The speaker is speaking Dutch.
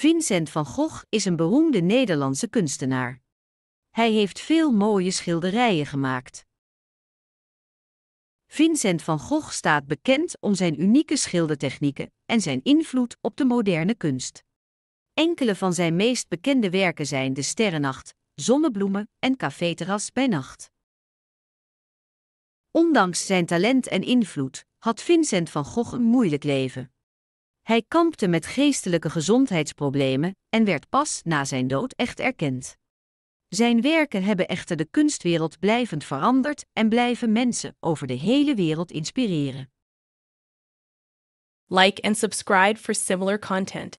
Vincent van Gogh is een beroemde Nederlandse kunstenaar. Hij heeft veel mooie schilderijen gemaakt. Vincent van Gogh staat bekend om zijn unieke schildertechnieken en zijn invloed op de moderne kunst. Enkele van zijn meest bekende werken zijn De Sterrennacht, Zonnebloemen en Caféterras bij Nacht. Ondanks zijn talent en invloed had Vincent van Gogh een moeilijk leven. Hij kampte met geestelijke gezondheidsproblemen en werd pas na zijn dood echt erkend. Zijn werken hebben echter de kunstwereld blijvend veranderd en blijven mensen over de hele wereld inspireren. Like and subscribe for similar content.